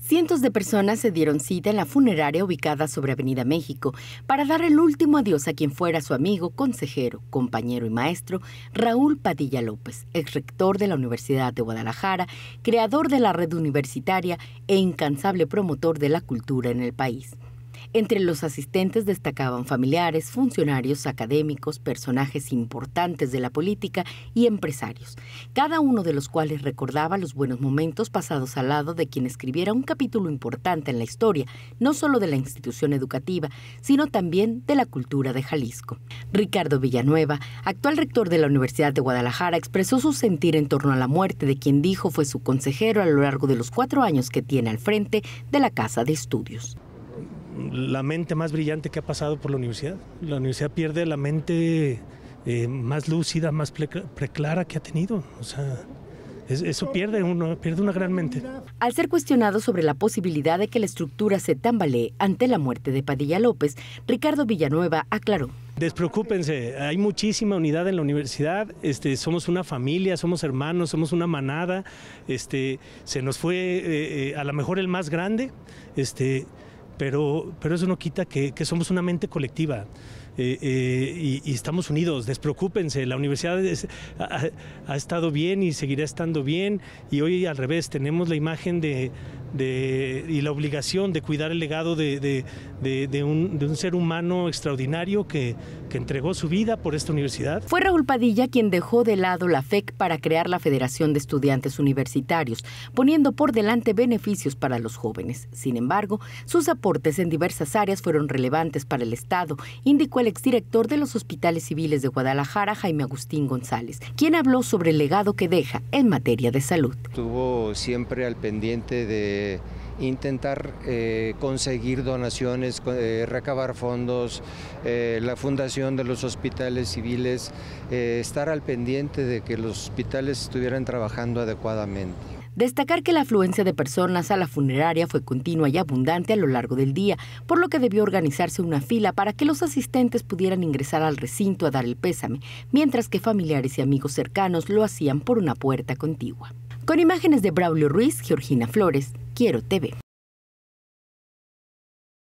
Cientos de personas se dieron cita en la funeraria ubicada sobre Avenida México para dar el último adiós a quien fuera su amigo, consejero, compañero y maestro, Raúl Padilla López, exrector rector de la Universidad de Guadalajara, creador de la red universitaria e incansable promotor de la cultura en el país. Entre los asistentes destacaban familiares, funcionarios, académicos, personajes importantes de la política y empresarios, cada uno de los cuales recordaba los buenos momentos pasados al lado de quien escribiera un capítulo importante en la historia, no solo de la institución educativa, sino también de la cultura de Jalisco. Ricardo Villanueva, actual rector de la Universidad de Guadalajara, expresó su sentir en torno a la muerte de quien dijo fue su consejero a lo largo de los cuatro años que tiene al frente de la Casa de Estudios la mente más brillante que ha pasado por la universidad. La universidad pierde la mente eh, más lúcida, más preclara que ha tenido. O sea, eso pierde uno, pierde una gran mente. Al ser cuestionado sobre la posibilidad de que la estructura se tambalee ante la muerte de Padilla López, Ricardo Villanueva aclaró. Despreocúpense, hay muchísima unidad en la universidad, este, somos una familia, somos hermanos, somos una manada, este, se nos fue eh, eh, a lo mejor el más grande, este, pero, eso no quita que, somos una mente colectiva. Eh, eh, y, estamos unidos, despreocúpense, la universidad ha, estado bien y seguirá estando bien y hoy al revés tenemos la imagen de, y la obligación de cuidar el legado de, un, ser humano extraordinario que, que entregó su vida por esta universidad. Fue Raúl Padilla quien dejó de lado la FEC para crear la Federación de Estudiantes Universitarios, poniendo por delante beneficios para los jóvenes. Sin embargo, sus aportes en diversas áreas fueron relevantes para el Estado, indicó el exdirector de los hospitales civiles de Guadalajara, Jaime Agustín González, quien habló sobre el legado que deja en materia de salud. Estuvo siempre al pendiente de eh, intentar eh, conseguir donaciones, eh, recabar fondos, la fundación de los hospitales civiles, estar al pendiente de que los hospitales estuvieran trabajando adecuadamente. Destacar que la afluencia de personas a la funeraria fue continua y abundante a lo largo del día, por lo que debió organizarse una fila para que los asistentes pudieran ingresar al recinto a dar el pésame, mientras que familiares y amigos cercanos lo hacían por una puerta contigua con imágenes de Braulio Ruiz, Georgina Flores, Quiero TV.